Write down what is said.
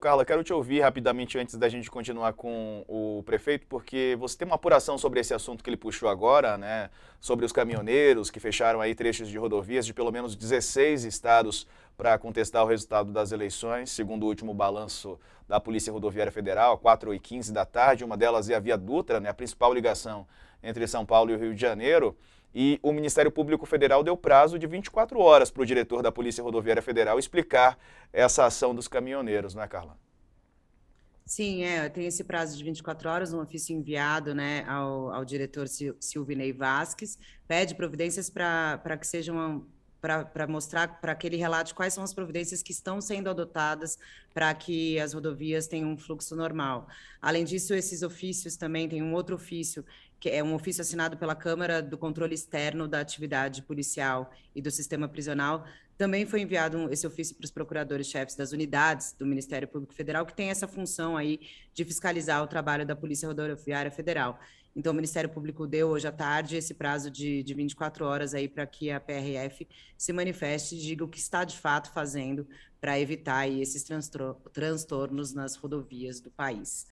Carla, quero te ouvir rapidamente antes da gente continuar com o prefeito, porque você tem uma apuração sobre esse assunto que ele puxou agora, né? Sobre os caminhoneiros que fecharam aí trechos de rodovias de pelo menos 16 estados para contestar o resultado das eleições, segundo o último balanço da Polícia Rodoviária Federal, 4 e 15 da tarde. Uma delas é a Via Dutra, né? A principal ligação entre São Paulo e o Rio de Janeiro. E o Ministério Público Federal deu prazo de 24 horas para o diretor da Polícia Rodoviária Federal explicar essa ação dos caminhoneiros, né, Carla? Sim, é, tem esse prazo de 24 horas, um ofício enviado né, ao, ao diretor Silvinei Vasques, pede providências para que sejam para mostrar para aquele relato quais são as providências que estão sendo adotadas para que as rodovias tenham um fluxo normal. Além disso, esses ofícios também tem um outro ofício que é um ofício assinado pela Câmara do Controle Externo da Atividade Policial e do Sistema Prisional. Também foi enviado um, esse ofício para os procuradores-chefes das unidades do Ministério Público Federal, que tem essa função aí de fiscalizar o trabalho da Polícia Rodoviária Federal. Então, o Ministério Público deu hoje à tarde esse prazo de, de 24 horas aí para que a PRF se manifeste e diga o que está de fato fazendo para evitar aí, esses transtornos nas rodovias do país.